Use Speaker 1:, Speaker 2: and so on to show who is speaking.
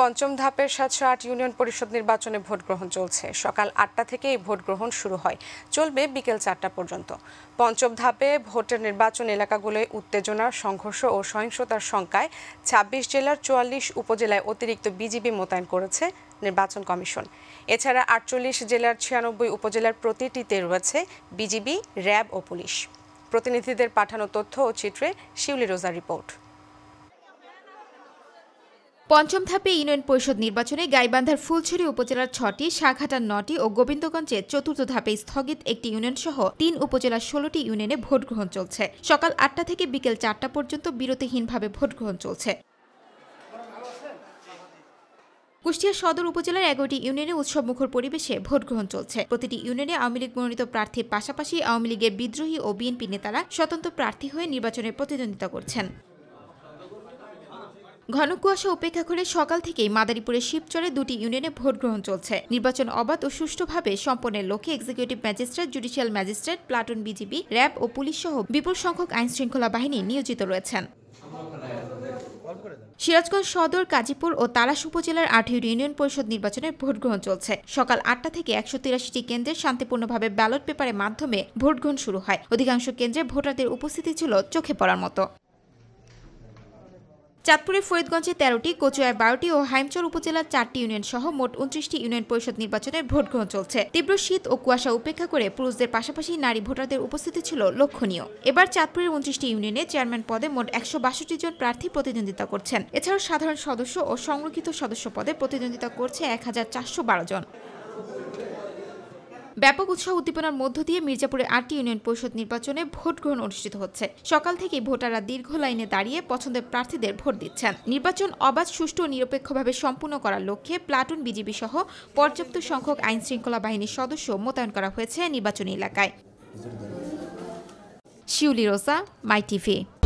Speaker 1: পঞ্চম ধাপের সাতশো আট ইউনিয়ন পরিষদ নির্বাচনে ভোট গ্রহণ চলছে সকাল আটটা থেকে এই ভোট গ্রহণ শুরু হয় চলবে বিকেল চারটা পর্যন্ত পঞ্চম ধাপে ভোটের নির্বাচন এলাকাগুলোয় উত্তেজনা সংঘর্ষ ও সহিংসতার সংখ্যায় ২৬ জেলার চুয়াল্লিশ উপজেলায় অতিরিক্ত বিজিবি মোতায়েন করেছে নির্বাচন কমিশন এছাড়া আটচল্লিশ জেলার ছিয়ানব্বই উপজেলার প্রতিটিতে রয়েছে বিজিবি র্যাব ও পুলিশ প্রতিনিধিদের পাঠানো তথ্য ও চিত্রে শিউলি রোজার রিপোর্ট
Speaker 2: পঞ্চম ধাপে ইউনিয়ন পরিষদ নির্বাচনে গাইবান্ধার ফুলছড়ি উপজেলার ছটি শাখাটার নটি ও গোবিন্দগঞ্জে চতুর্থ ধাপে স্থগিত একটি ইউনিয়ন সহ তিন উপজেলার ষোলোটি ইউনিয়নে ভোট গ্রহণ চলছে সকাল আটটা থেকে বিকেল চারটা পর্যন্ত বিরতিহীনভাবে ভোট গ্রহণ চলছে কুষ্টিয়া সদর উপজেলার এগারোটি ইউনিয়নে উৎসবমুখর পরিবেশে ভোট গ্রহণ চলছে প্রতিটি ইউনিয়নে আওয়ামী লীগ মনোনীত প্রার্থীর পাশাপাশি আওয়ামী লীগের বিদ্রোহী ও বিএনপি নেতারা স্বতন্ত্র প্রার্থী হয়ে নির্বাচনে প্রতিদ্বন্দ্বিতা করছেন ঘন কুয়াশা উপেক্ষা করে সকাল থেকেই মাদারীপুরের শিবচরে দুটি ইউনিয়নে ভোট গ্রহণ চলছে নির্বাচন অবাধ ও সুষ্ঠুভাবে সম্পন্নের লক্ষ্যে executive magistrate judicial magistrate platoon BGB RAB ও পুলিশ সহ বিপুল সংখ্যক আইন শৃঙ্খলা বাহিনী নিয়োজিত রয়েছেন সিরাজগঞ্জ সদর কাজীপুর ও তারাস উপজেলার আঠারো ইউনিয়ন পরিষদ নির্বাচনের ভোট গ্রহণ চলছে সকাল আটটা থেকে একশো তিরাশিটি কেন্দ্রে শান্তিপূর্ণভাবে ব্যালট পেপারের মাধ্যমে ভোট গ্রহণ শুরু হয় অধিকাংশ কেন্দ্রে ভোটারদের উপস্থিতি ছিল চোখে পড়ার মতো চাঁদপুরের ফরিদগঞ্জে তেরোটি কচুয়ায় বারোটি ও হাইমচর উপজেলার চারটি ইউনিয়ন সহ মোট উনত্রিশটি ইউনিয়ন পরিষদ নির্বাচনের ভোট গ্রহণ চলছে তীব্র শীত ও কুয়াশা উপেক্ষা করে পুরুষদের পাশাপাশি নারী ভোটারদের উপস্থিতি ছিল লক্ষণীয় এবার চাঁদপুরের উনত্রিশটি ইউনিয়নে চেয়ারম্যান পদে মোট একশো বাষট্টি জন প্রার্থী প্রতিদ্বন্দ্বিতা করছেন এছাড়াও সাধারণ সদস্য ও সংরক্ষিত সদস্য পদে প্রতিদ্বন্দ্বিতা করছে এক হাজার চারশো বারো জন ব্যাপক উৎসাহ উদ্দীপনার মধ্য দিয়ে মির্জাপুরে আটটি ইউনিয়ন পরিষদ নির্বাচনে ভোট গ্রহণ অনুষ্ঠিত হচ্ছে সকাল থেকেই ভোটাররা দীর্ঘ লাইনে দাঁড়িয়ে পছন্দের প্রার্থীদের ভোট দিচ্ছেন নির্বাচন অবাধ সুষ্ঠু ও নিরপেক্ষভাবে সম্পূর্ণ করার লক্ষ্যে প্লাটুন বিজিবি সহ পর্যাপ্ত সংখ্যক আইন শৃঙ্খলা বাহিনীর সদস্য মোতায়েন করা হয়েছে নির্বাচনী এলাকায় শিউলি রোসা মাই টিভি